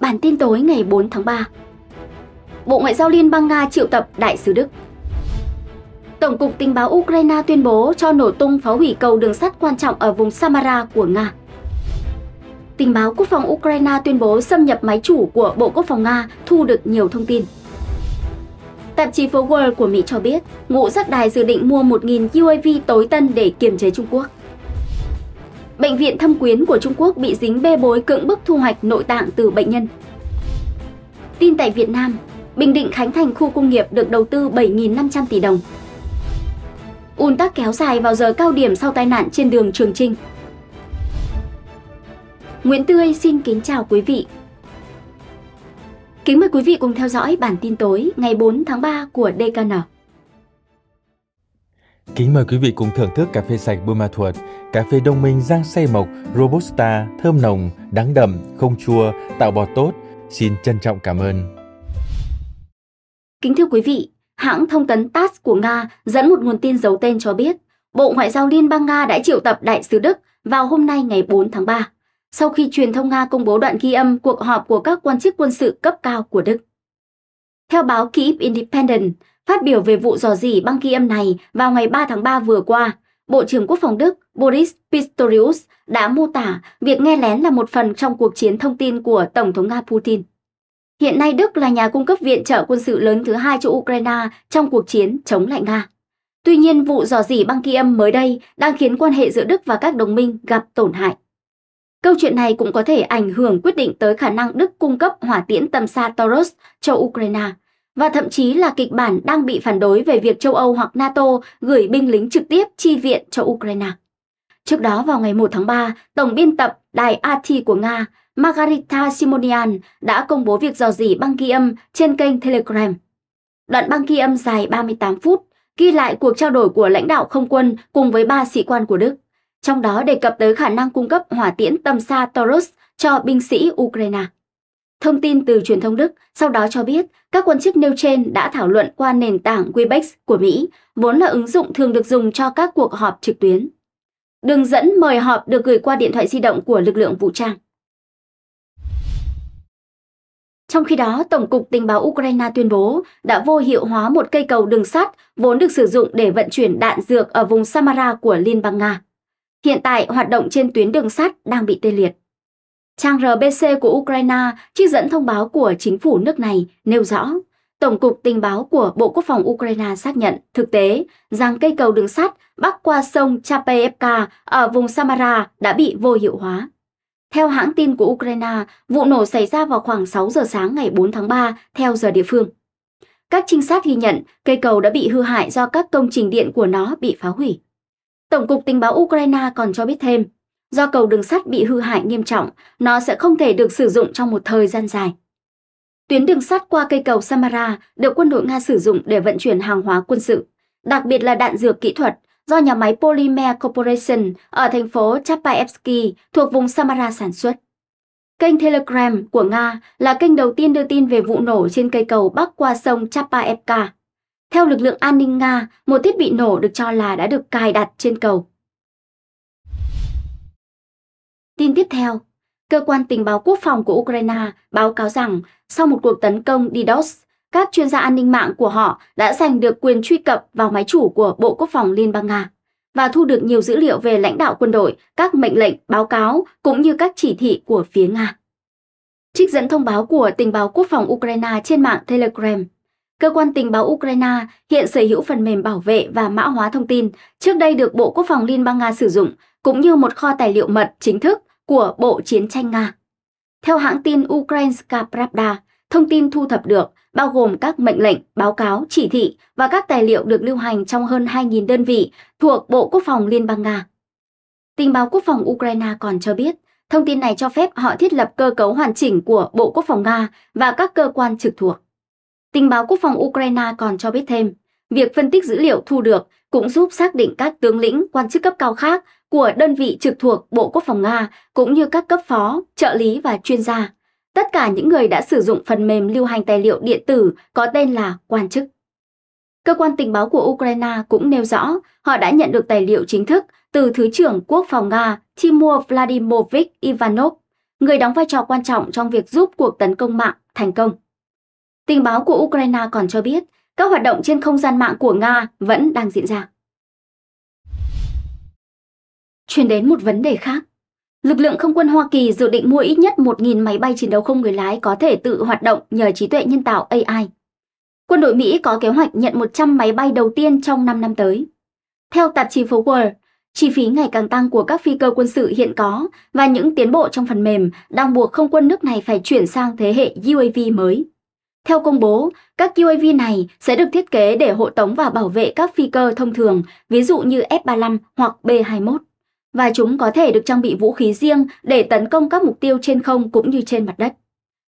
Bản tin tối ngày 4 tháng 3 Bộ Ngoại giao Liên bang Nga triệu tập Đại sứ Đức Tổng cục tình báo Ukraine tuyên bố cho nổ tung phá hủy cầu đường sắt quan trọng ở vùng Samara của Nga. Tình báo quốc phòng Ukraine tuyên bố xâm nhập máy chủ của Bộ Quốc phòng Nga thu được nhiều thông tin. Tạp chí Phố World của Mỹ cho biết, ngũ giác đài dự định mua 1.000 UAV tối tân để kiềm chế Trung Quốc. Bệnh viện Thâm Quyến của Trung Quốc bị dính bê bối cưỡng bức thu hoạch nội tạng từ bệnh nhân. Tin tại Việt Nam, Bình Định khánh thành khu công nghiệp được đầu tư 7.500 tỷ đồng. Un tắc kéo dài vào giờ cao điểm sau tai nạn trên đường Trường Trinh. Nguyễn Tươi xin kính chào quý vị. Kính mời quý vị cùng theo dõi bản tin tối ngày 4 tháng 3 của DKN. Kính mời quý vị cùng thưởng thức cà phê sạch Buôn Ma Thuột, cà phê đông minh rang xay mộc, robusta, thơm nồng, đắng đậm, không chua, tạo bọt tốt. Xin trân trọng cảm ơn. Kính thưa quý vị, hãng thông tấn TASS của Nga dẫn một nguồn tin giấu tên cho biết Bộ Ngoại giao Liên bang Nga đã triệu tập đại sứ Đức vào hôm nay ngày 4 tháng 3, sau khi truyền thông Nga công bố đoạn ghi âm cuộc họp của các quan chức quân sự cấp cao của Đức. Theo báo Kyiv Independent, Phát biểu về vụ dò dỉ băng ghi âm này vào ngày 3 tháng 3 vừa qua, Bộ trưởng Quốc phòng Đức Boris Pistorius đã mô tả việc nghe lén là một phần trong cuộc chiến thông tin của Tổng thống Nga Putin. Hiện nay Đức là nhà cung cấp viện trợ quân sự lớn thứ hai cho Ukraine trong cuộc chiến chống lại Nga. Tuy nhiên, vụ dò dỉ băng ghi âm mới đây đang khiến quan hệ giữa Đức và các đồng minh gặp tổn hại. Câu chuyện này cũng có thể ảnh hưởng quyết định tới khả năng Đức cung cấp hỏa tiễn tầm xa Taurus cho Ukraine, và thậm chí là kịch bản đang bị phản đối về việc châu Âu hoặc NATO gửi binh lính trực tiếp chi viện cho Ukraine. Trước đó vào ngày 1 tháng 3, Tổng biên tập Đài RT của Nga Margarita Simonian đã công bố việc dò dỉ băng ghi âm trên kênh Telegram. Đoạn băng ghi âm dài 38 phút ghi lại cuộc trao đổi của lãnh đạo không quân cùng với ba sĩ quan của Đức, trong đó đề cập tới khả năng cung cấp hỏa tiễn tầm xa Taurus cho binh sĩ Ukraine. Thông tin từ truyền thông Đức sau đó cho biết các quan chức nêu trên đã thảo luận qua nền tảng Webex của Mỹ, vốn là ứng dụng thường được dùng cho các cuộc họp trực tuyến. Đường dẫn mời họp được gửi qua điện thoại di động của lực lượng vũ trang. Trong khi đó, Tổng cục Tình báo Ukraine tuyên bố đã vô hiệu hóa một cây cầu đường sắt vốn được sử dụng để vận chuyển đạn dược ở vùng Samara của Liên bang Nga. Hiện tại, hoạt động trên tuyến đường sắt đang bị tê liệt. Trang RBC của Ukraine trích dẫn thông báo của chính phủ nước này nêu rõ, Tổng cục Tình báo của Bộ Quốc phòng Ukraine xác nhận thực tế rằng cây cầu đường sắt bắc qua sông Chapevka ở vùng Samara đã bị vô hiệu hóa. Theo hãng tin của Ukraine, vụ nổ xảy ra vào khoảng 6 giờ sáng ngày 4 tháng 3 theo giờ địa phương. Các trinh sát ghi nhận cây cầu đã bị hư hại do các công trình điện của nó bị phá hủy. Tổng cục Tình báo Ukraine còn cho biết thêm, Do cầu đường sắt bị hư hại nghiêm trọng, nó sẽ không thể được sử dụng trong một thời gian dài. Tuyến đường sắt qua cây cầu Samara được quân đội Nga sử dụng để vận chuyển hàng hóa quân sự, đặc biệt là đạn dược kỹ thuật do nhà máy Polymer Corporation ở thành phố Chapaevsky thuộc vùng Samara sản xuất. Kênh Telegram của Nga là kênh đầu tiên đưa tin về vụ nổ trên cây cầu bắc qua sông Chapaevka. Theo lực lượng an ninh Nga, một thiết bị nổ được cho là đã được cài đặt trên cầu. Tin tiếp theo, cơ quan tình báo quốc phòng của Ukraine báo cáo rằng sau một cuộc tấn công DDoS, các chuyên gia an ninh mạng của họ đã giành được quyền truy cập vào máy chủ của Bộ Quốc phòng Liên bang Nga và thu được nhiều dữ liệu về lãnh đạo quân đội, các mệnh lệnh, báo cáo cũng như các chỉ thị của phía Nga. Trích dẫn thông báo của tình báo quốc phòng Ukraine trên mạng Telegram. Cơ quan tình báo Ukraine hiện sở hữu phần mềm bảo vệ và mã hóa thông tin, trước đây được Bộ Quốc phòng Liên bang Nga sử dụng, cũng như một kho tài liệu mật chính thức của Bộ Chiến tranh Nga. Theo hãng tin Ukrainska Pravda, thông tin thu thập được bao gồm các mệnh lệnh, báo cáo, chỉ thị và các tài liệu được lưu hành trong hơn 2.000 đơn vị thuộc Bộ Quốc phòng Liên bang Nga. Tình báo quốc phòng Ukraine còn cho biết, thông tin này cho phép họ thiết lập cơ cấu hoàn chỉnh của Bộ Quốc phòng Nga và các cơ quan trực thuộc. Tình báo quốc phòng Ukraine còn cho biết thêm, việc phân tích dữ liệu thu được cũng giúp xác định các tướng lĩnh quan chức cấp cao khác của đơn vị trực thuộc Bộ Quốc phòng Nga cũng như các cấp phó, trợ lý và chuyên gia. Tất cả những người đã sử dụng phần mềm lưu hành tài liệu điện tử có tên là quan chức. Cơ quan tình báo của Ukraine cũng nêu rõ họ đã nhận được tài liệu chính thức từ Thứ trưởng Quốc phòng Nga Timur Vladimirovich Ivanov, người đóng vai trò quan trọng trong việc giúp cuộc tấn công mạng thành công. Tình báo của Ukraine còn cho biết các hoạt động trên không gian mạng của Nga vẫn đang diễn ra chuyển đến một vấn đề khác. Lực lượng không quân Hoa Kỳ dự định mua ít nhất 1.000 máy bay chiến đấu không người lái có thể tự hoạt động nhờ trí tuệ nhân tạo AI. Quân đội Mỹ có kế hoạch nhận 100 máy bay đầu tiên trong 5 năm tới. Theo tạp chí phố World, chi phí ngày càng tăng của các phi cơ quân sự hiện có và những tiến bộ trong phần mềm đang buộc không quân nước này phải chuyển sang thế hệ UAV mới. Theo công bố, các UAV này sẽ được thiết kế để hộ tống và bảo vệ các phi cơ thông thường, ví dụ như F-35 hoặc B-21 và chúng có thể được trang bị vũ khí riêng để tấn công các mục tiêu trên không cũng như trên mặt đất.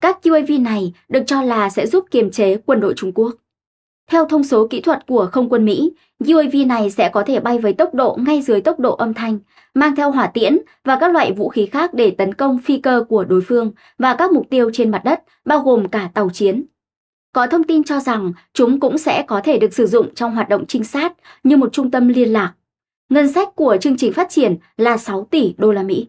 Các UAV này được cho là sẽ giúp kiềm chế quân đội Trung Quốc. Theo thông số kỹ thuật của không quân Mỹ, UAV này sẽ có thể bay với tốc độ ngay dưới tốc độ âm thanh, mang theo hỏa tiễn và các loại vũ khí khác để tấn công phi cơ của đối phương và các mục tiêu trên mặt đất, bao gồm cả tàu chiến. Có thông tin cho rằng chúng cũng sẽ có thể được sử dụng trong hoạt động trinh sát như một trung tâm liên lạc ngân sách của chương trình phát triển là 6 tỷ đô la Mỹ.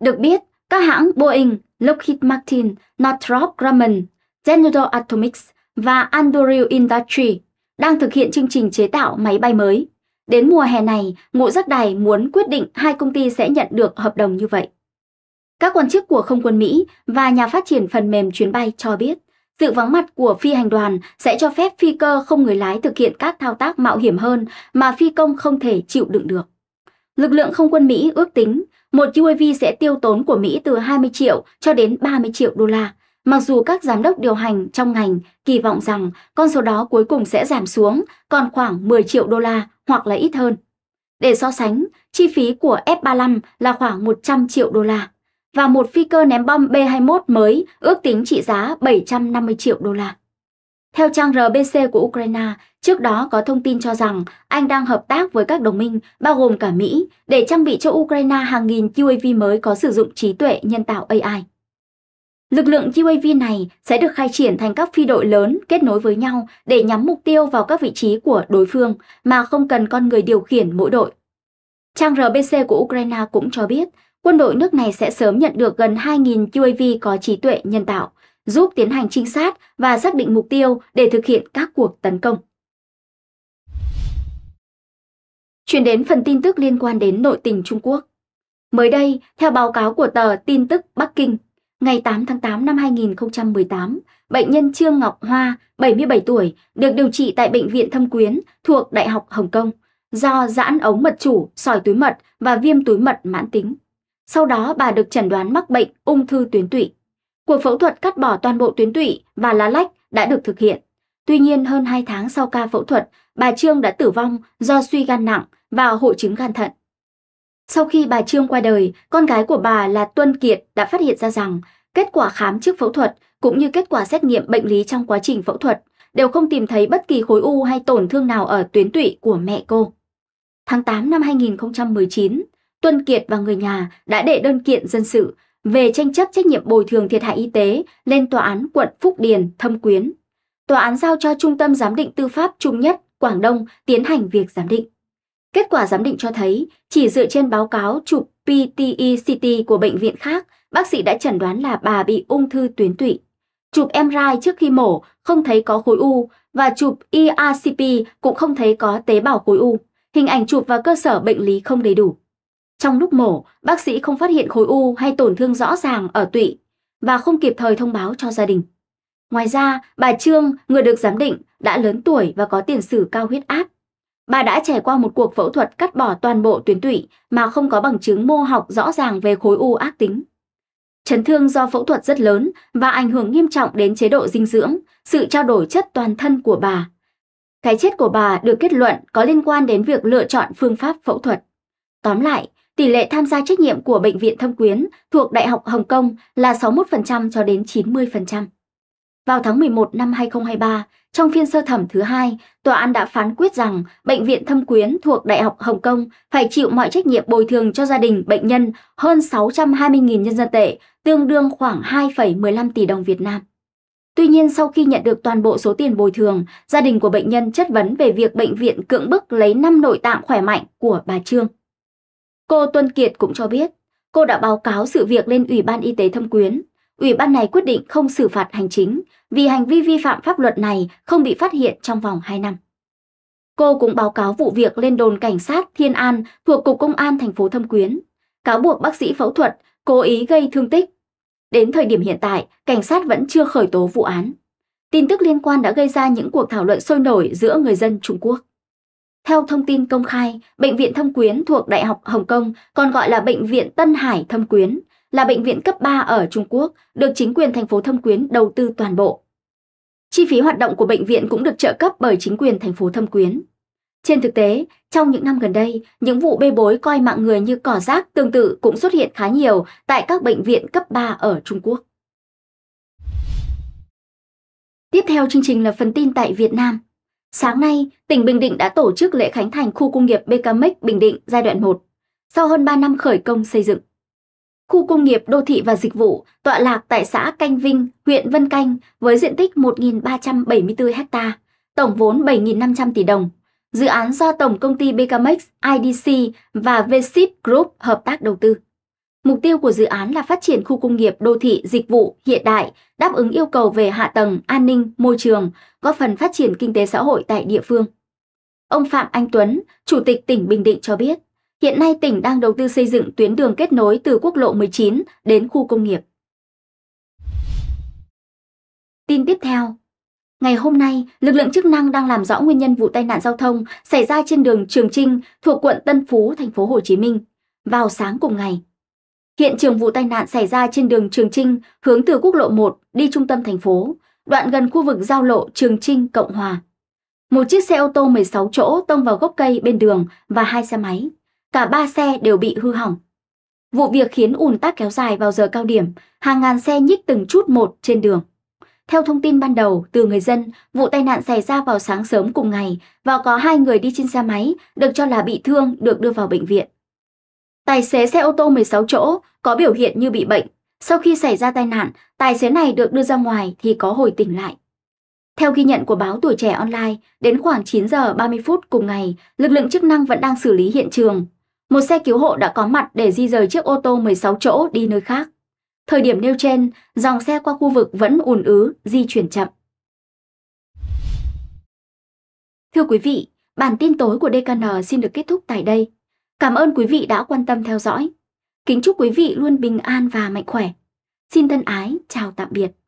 Được biết, các hãng Boeing, Lockheed Martin, Northrop Grumman, General Atomics và Anduril Industries đang thực hiện chương trình chế tạo máy bay mới. Đến mùa hè này, Ngũ Giác Đài muốn quyết định hai công ty sẽ nhận được hợp đồng như vậy. Các quan chức của không quân Mỹ và nhà phát triển phần mềm chuyến bay cho biết, sự vắng mặt của phi hành đoàn sẽ cho phép phi cơ không người lái thực hiện các thao tác mạo hiểm hơn mà phi công không thể chịu đựng được. Lực lượng không quân Mỹ ước tính một UAV sẽ tiêu tốn của Mỹ từ 20 triệu cho đến 30 triệu đô la. Mặc dù các giám đốc điều hành trong ngành kỳ vọng rằng con số đó cuối cùng sẽ giảm xuống còn khoảng 10 triệu đô la hoặc là ít hơn. Để so sánh, chi phí của F-35 là khoảng 100 triệu đô la và một phi cơ ném bom B-21 mới ước tính trị giá 750 triệu đô la. Theo trang RBC của Ukraine, trước đó có thông tin cho rằng Anh đang hợp tác với các đồng minh, bao gồm cả Mỹ, để trang bị cho Ukraine hàng nghìn UAV mới có sử dụng trí tuệ nhân tạo AI. Lực lượng UAV này sẽ được khai triển thành các phi đội lớn kết nối với nhau để nhắm mục tiêu vào các vị trí của đối phương mà không cần con người điều khiển mỗi đội. Trang RBC của Ukraine cũng cho biết quân đội nước này sẽ sớm nhận được gần 2.000 UAV có trí tuệ nhân tạo, giúp tiến hành trinh sát và xác định mục tiêu để thực hiện các cuộc tấn công. Chuyển đến phần tin tức liên quan đến nội tình Trung Quốc. Mới đây, theo báo cáo của tờ Tin tức Bắc Kinh, ngày 8 tháng 8 năm 2018, bệnh nhân Trương Ngọc Hoa, 77 tuổi, được điều trị tại Bệnh viện Thâm Quyến thuộc Đại học Hồng Kông do giãn ống mật chủ, sỏi túi mật và viêm túi mật mãn tính. Sau đó bà được chẩn đoán mắc bệnh ung thư tuyến tụy. Cuộc phẫu thuật cắt bỏ toàn bộ tuyến tụy và lá lách đã được thực hiện. Tuy nhiên hơn 2 tháng sau ca phẫu thuật, bà Trương đã tử vong do suy gan nặng và hội chứng gan thận. Sau khi bà Trương qua đời, con gái của bà là Tuân Kiệt đã phát hiện ra rằng kết quả khám trước phẫu thuật cũng như kết quả xét nghiệm bệnh lý trong quá trình phẫu thuật đều không tìm thấy bất kỳ khối u hay tổn thương nào ở tuyến tụy của mẹ cô. Tháng 8 năm 2019, Tuân Kiệt và người nhà đã đệ đơn kiện dân sự về tranh chấp trách nhiệm bồi thường thiệt hại y tế lên tòa án quận Phúc Điền, Thâm Quyến. Tòa án giao cho Trung tâm Giám định Tư pháp Trung Nhất, Quảng Đông tiến hành việc giám định. Kết quả giám định cho thấy, chỉ dựa trên báo cáo chụp PTECT e của bệnh viện khác, bác sĩ đã chẩn đoán là bà bị ung thư tuyến tụy. Chụp MRI trước khi mổ không thấy có khối u và chụp ERCP cũng không thấy có tế bào khối u. Hình ảnh chụp và cơ sở bệnh lý không đầy đủ. Trong lúc mổ, bác sĩ không phát hiện khối u hay tổn thương rõ ràng ở tụy và không kịp thời thông báo cho gia đình. Ngoài ra, bà Trương, người được giám định, đã lớn tuổi và có tiền sử cao huyết áp. Bà đã trải qua một cuộc phẫu thuật cắt bỏ toàn bộ tuyến tụy mà không có bằng chứng mô học rõ ràng về khối u ác tính. Chấn thương do phẫu thuật rất lớn và ảnh hưởng nghiêm trọng đến chế độ dinh dưỡng, sự trao đổi chất toàn thân của bà. Cái chết của bà được kết luận có liên quan đến việc lựa chọn phương pháp phẫu thuật. Tóm lại, Tỷ lệ tham gia trách nhiệm của Bệnh viện Thâm Quyến thuộc Đại học Hồng Kông là 61% cho đến 90%. Vào tháng 11 năm 2023, trong phiên sơ thẩm thứ hai, tòa án đã phán quyết rằng Bệnh viện Thâm Quyến thuộc Đại học Hồng Kông phải chịu mọi trách nhiệm bồi thường cho gia đình bệnh nhân hơn 620.000 nhân dân tệ, tương đương khoảng 2,15 tỷ đồng Việt Nam. Tuy nhiên, sau khi nhận được toàn bộ số tiền bồi thường, gia đình của bệnh nhân chất vấn về việc bệnh viện cưỡng bức lấy 5 nội tạng khỏe mạnh của bà Trương. Cô Tuân Kiệt cũng cho biết, cô đã báo cáo sự việc lên Ủy ban Y tế thâm quyến. Ủy ban này quyết định không xử phạt hành chính vì hành vi vi phạm pháp luật này không bị phát hiện trong vòng 2 năm. Cô cũng báo cáo vụ việc lên đồn cảnh sát Thiên An thuộc Cục Công an thành phố Thâm Quyến, cáo buộc bác sĩ phẫu thuật cố ý gây thương tích. Đến thời điểm hiện tại, cảnh sát vẫn chưa khởi tố vụ án. Tin tức liên quan đã gây ra những cuộc thảo luận sôi nổi giữa người dân Trung Quốc. Theo thông tin công khai, Bệnh viện Thâm Quyến thuộc Đại học Hồng Kông, còn gọi là Bệnh viện Tân Hải Thâm Quyến, là bệnh viện cấp 3 ở Trung Quốc, được chính quyền thành phố Thâm Quyến đầu tư toàn bộ. Chi phí hoạt động của bệnh viện cũng được trợ cấp bởi chính quyền thành phố Thâm Quyến. Trên thực tế, trong những năm gần đây, những vụ bê bối coi mạng người như cỏ rác tương tự cũng xuất hiện khá nhiều tại các bệnh viện cấp 3 ở Trung Quốc. Tiếp theo chương trình là phần tin tại Việt Nam. Sáng nay, tỉnh Bình Định đã tổ chức lễ khánh thành khu công nghiệp BKMX Bình Định giai đoạn 1, sau hơn 3 năm khởi công xây dựng. Khu công nghiệp đô thị và dịch vụ tọa lạc tại xã Canh Vinh, huyện Vân Canh với diện tích 1.374 ha, tổng vốn 7.500 tỷ đồng. Dự án do Tổng công ty BKMX, IDC và VSIP Group hợp tác đầu tư. Mục tiêu của dự án là phát triển khu công nghiệp đô thị dịch vụ hiện đại, đáp ứng yêu cầu về hạ tầng, an ninh, môi trường, góp phần phát triển kinh tế xã hội tại địa phương. Ông Phạm Anh Tuấn, Chủ tịch tỉnh Bình Định cho biết, hiện nay tỉnh đang đầu tư xây dựng tuyến đường kết nối từ quốc lộ 19 đến khu công nghiệp. Tin tiếp theo, Ngày hôm nay, lực lượng chức năng đang làm rõ nguyên nhân vụ tai nạn giao thông xảy ra trên đường Trường Trinh thuộc quận Tân Phú, thành phố Hồ Chí Minh. Vào sáng cùng ngày, Hiện trường vụ tai nạn xảy ra trên đường Trường Trinh hướng từ quốc lộ 1 đi trung tâm thành phố, đoạn gần khu vực giao lộ Trường Trinh Cộng Hòa. Một chiếc xe ô tô 16 chỗ tông vào gốc cây bên đường và hai xe máy. Cả ba xe đều bị hư hỏng. Vụ việc khiến ùn tắc kéo dài vào giờ cao điểm, hàng ngàn xe nhích từng chút một trên đường. Theo thông tin ban đầu từ người dân, vụ tai nạn xảy ra vào sáng sớm cùng ngày và có hai người đi trên xe máy được cho là bị thương được đưa vào bệnh viện. Tài xế xe ô tô 16 chỗ có biểu hiện như bị bệnh. Sau khi xảy ra tai nạn, tài xế này được đưa ra ngoài thì có hồi tỉnh lại. Theo ghi nhận của báo Tuổi Trẻ Online, đến khoảng 9 giờ 30 phút cùng ngày, lực lượng chức năng vẫn đang xử lý hiện trường. Một xe cứu hộ đã có mặt để di rời chiếc ô tô 16 chỗ đi nơi khác. Thời điểm nêu trên, dòng xe qua khu vực vẫn ùn ứ, di chuyển chậm. Thưa quý vị, bản tin tối của DKN xin được kết thúc tại đây. Cảm ơn quý vị đã quan tâm theo dõi. Kính chúc quý vị luôn bình an và mạnh khỏe. Xin thân ái, chào tạm biệt.